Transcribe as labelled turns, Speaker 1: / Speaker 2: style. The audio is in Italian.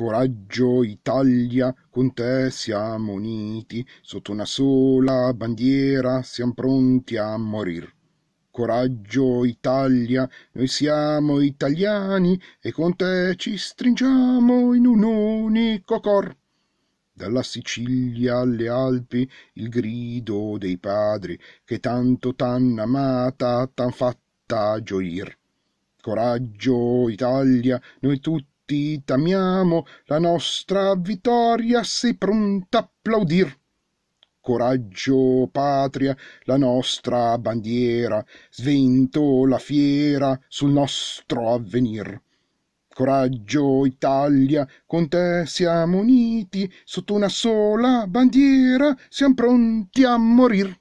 Speaker 1: Coraggio Italia, con te siamo uniti, sotto una sola bandiera siamo pronti a morir. Coraggio Italia, noi siamo italiani e con te ci stringiamo in un unico cor. Dalla Sicilia alle Alpi il grido dei padri che tanto t'han amata, t'han fatta gioir. Coraggio Italia, noi tutti tutti tamiamo la nostra vittoria sei pronta a applaudir coraggio patria la nostra bandiera la fiera sul nostro avvenir coraggio Italia, con te siamo uniti, sotto una sola bandiera, siamo pronti a morir.